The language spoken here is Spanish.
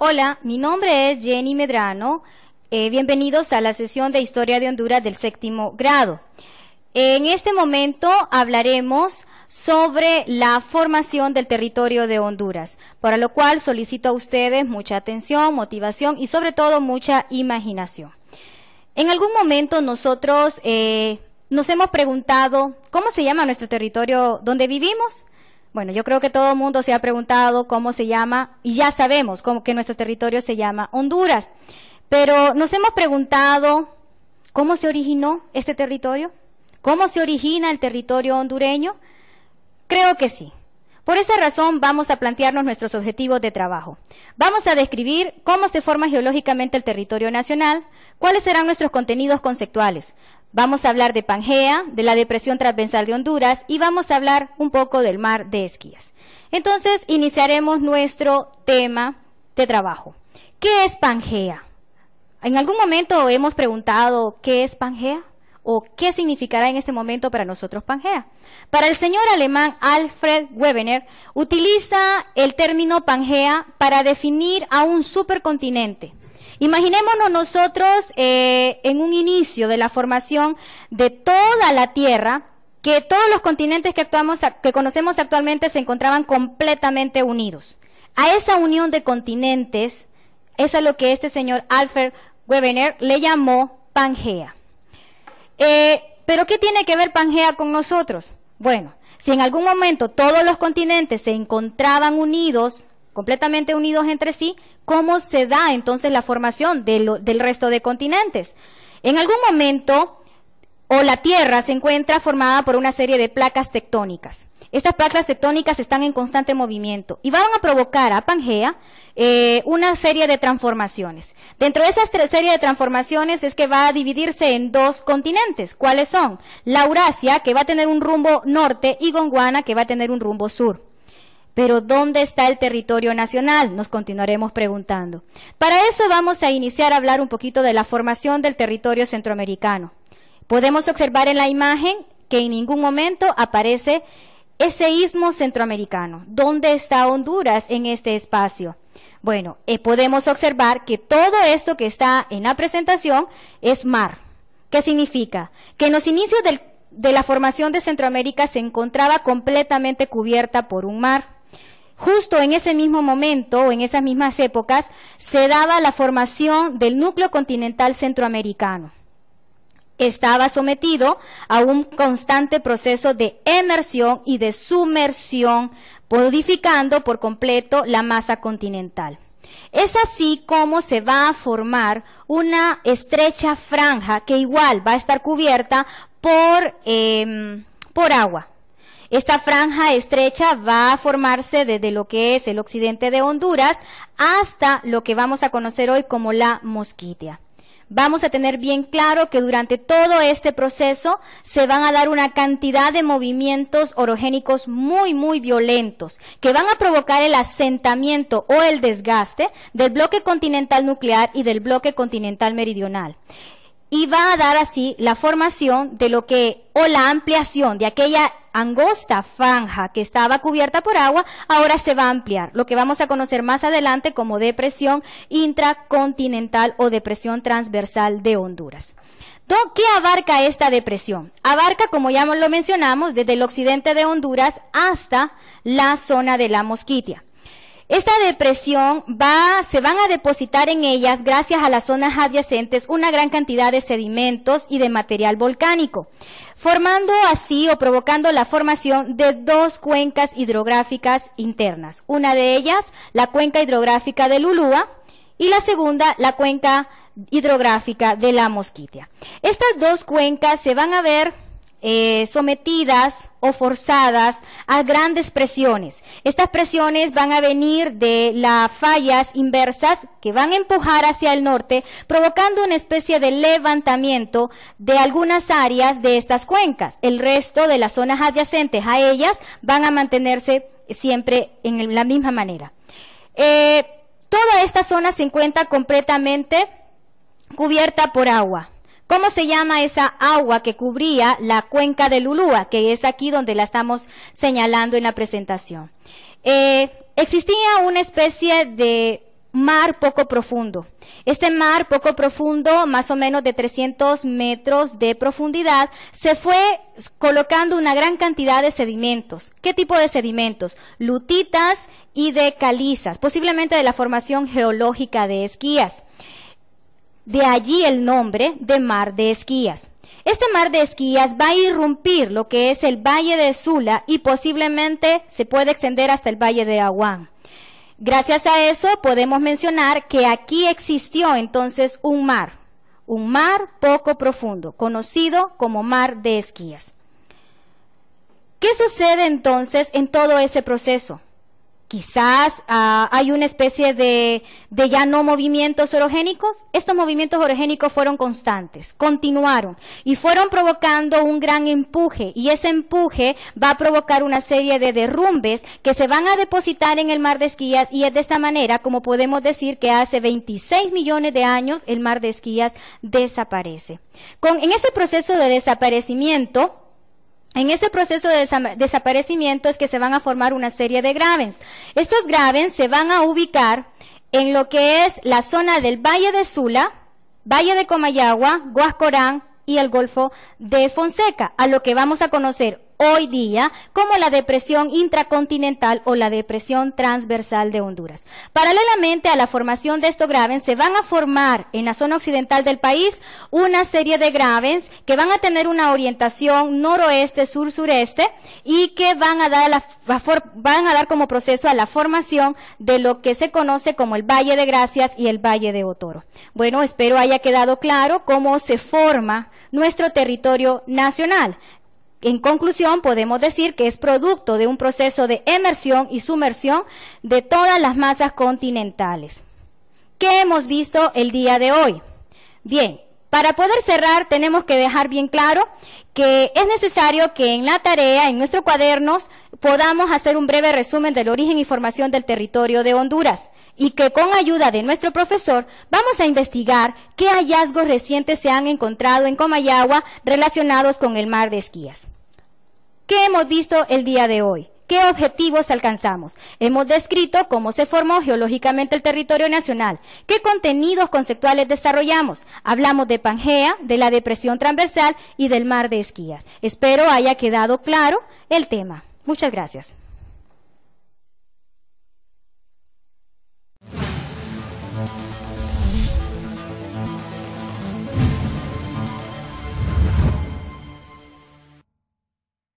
Hola, mi nombre es Jenny Medrano. Eh, bienvenidos a la sesión de Historia de Honduras del séptimo grado. En este momento hablaremos sobre la formación del territorio de Honduras, para lo cual solicito a ustedes mucha atención, motivación y sobre todo mucha imaginación. En algún momento nosotros eh, nos hemos preguntado cómo se llama nuestro territorio donde vivimos. Bueno, yo creo que todo el mundo se ha preguntado cómo se llama, y ya sabemos que nuestro territorio se llama Honduras. Pero nos hemos preguntado cómo se originó este territorio, cómo se origina el territorio hondureño. Creo que sí. Por esa razón vamos a plantearnos nuestros objetivos de trabajo. Vamos a describir cómo se forma geológicamente el territorio nacional, cuáles serán nuestros contenidos conceptuales, Vamos a hablar de Pangea, de la depresión transversal de Honduras y vamos a hablar un poco del mar de Esquías. Entonces, iniciaremos nuestro tema de trabajo. ¿Qué es Pangea? ¿En algún momento hemos preguntado qué es Pangea? ¿O qué significará en este momento para nosotros Pangea? Para el señor alemán Alfred Webner, utiliza el término Pangea para definir a un supercontinente Imaginémonos nosotros eh, en un inicio de la formación de toda la Tierra, que todos los continentes que, conocemos actualmente se encontraban completamente unidos. A esa unión de continentes es a lo que este señor Alfred Webener le llamó Pangea. Eh, Pero ¿qué tiene que ver Pangea con nosotros? Bueno, si en algún momento todos los continentes se encontraban unidos completamente unidos entre sí, ¿cómo se da entonces la formación del resto de continentes? En algún momento, o la Tierra se encuentra formada por una serie de placas tectónicas. Estas placas tectónicas están en constante movimiento y van a provocar a Pangea eh, una serie de transformaciones. Dentro de esa serie de transformaciones es que va a dividirse en dos continentes. ¿Cuáles son? La que va a tener un rumbo norte, y Gondwana, que va a tener un rumbo sur. Pero ¿dónde está el territorio nacional? Nos continuaremos preguntando. Para eso vamos a iniciar a hablar un poquito de la formación del territorio centroamericano. Podemos observar en la imagen que en ningún momento aparece ese istmo centroamericano. ¿Dónde está Honduras en este espacio? Bueno, eh, podemos observar que todo esto que está en la presentación es mar. ¿Qué significa? Que en los inicios de la formación de Centroamérica se encontraba completamente cubierta por un mar justo en ese mismo momento o en esas mismas épocas se daba la formación del núcleo continental centroamericano. Estaba sometido a un constante proceso de emersión y de sumersión, modificando por completo la masa continental. Es así como se va a formar una estrecha franja que igual va a estar cubierta por, em, por agua. Esta franja estrecha va a formarse desde lo que es el occidente de Honduras hasta lo que vamos a conocer hoy como la mosquitia vamos a tener bien claro que durante todo este proceso se van a dar una cantidad de movimientos orogénicos muy, muy violentos, que van a provocar el asentamiento o el desgaste del bloque continental nuclear y del bloque continental meridional. Y va a dar así la formación de lo que, o la ampliación de aquella angosta franja que estaba cubierta por agua ahora se va a ampliar, lo que vamos a conocer más adelante como depresión intracontinental o depresión transversal de Honduras. ¿Qué abarca esta depresión? Abarca, como ya lo mencionamos, desde el occidente de Honduras hasta la zona de la Mosquitia. Esta depresión va, se van a depositar en ellas, gracias a las zonas adyacentes, una gran cantidad de sedimentos y de material volcánico, formando así o provocando la formación de dos cuencas hidrográficas internas. Una de ellas, la cuenca hidrográfica del Lulúa, y la segunda, la cuenca hidrográfica de la Mosquitia. Estas dos cuencas se van a ver eh, sometidas o forzadas a grandes presiones. Estas presiones van a venir de las fallas inversas que van a empujar hacia el norte, provocando una especie de levantamiento de algunas áreas de estas cuencas. El resto de las zonas adyacentes a ellas van a mantenerse siempre en la misma manera. Eh, toda esta zona se encuentra completamente cubierta por agua. ¿Cómo se llama esa agua que cubría la cuenca de Lulúa? que es aquí donde la estamos señalando en la presentación? Eh, existía una especie de mar poco profundo. Este mar poco profundo, más o menos de 300 metros de profundidad, se fue colocando una gran cantidad de sedimentos. ¿Qué tipo de sedimentos? Lutitas y de calizas, posiblemente de la formación geológica de esquías de allí el nombre de Mar de Esquías. Este mar de Esquías va a irrumpir lo que es el valle de Sula y posiblemente se puede extender hasta el valle de Aguán. Gracias a eso podemos mencionar que aquí existió entonces un mar, un mar poco profundo, conocido como mar de Esquías. ¿Qué sucede entonces en todo ese proceso? Quizás ah, hay una especie de, de ya no movimientos orogénicos. Estos movimientos orogénicos fueron constantes, continuaron y fueron provocando un gran empuje y ese empuje va a provocar una serie de derrumbes que se van a depositar en el mar de Esquías y es de esta manera como podemos decir que hace 26 millones de años el mar de Esquías desaparece. Con, en ese proceso de desaparecimiento, en este proceso de desaparecimiento es que se van a formar una serie de graves. Estos graves se van a ubicar en lo que es la zona del Valle de Sula, Valle de Comayagua, Guascorán y el Golfo de Fonseca, a lo que vamos a conocer hoy día, como la depresión intracontinental o la depresión transversal de Honduras. Paralelamente a la formación de estos graves, se van a formar en la zona occidental del país una serie de graves que van a tener una orientación noroeste, sur-sureste y que van a, dar van a dar como proceso a la formación de lo que se conoce como el Valle de Gracias y el Valle de Otoro. Bueno, espero haya quedado claro cómo se forma nuestro territorio nacional en conclusión, podemos decir que es producto de un proceso de emersión y sumersión de todas las masas continentales. ¿Qué hemos visto el día de hoy? Bien, para poder cerrar tenemos que dejar bien claro que es necesario que en la tarea, en nuestros cuadernos, podamos hacer un breve resumen del origen y formación del territorio de Honduras y que con ayuda de nuestro profesor vamos a investigar qué hallazgos recientes se han encontrado en Comayagua relacionados con el mar de Esquías. ¿Qué hemos visto el día de hoy? ¿Qué objetivos alcanzamos? Hemos descrito cómo se formó geológicamente el territorio nacional, qué contenidos conceptuales desarrollamos. Hablamos de Pangea, de la depresión transversal y del mar de Esquías. Espero haya quedado claro el tema. Muchas gracias.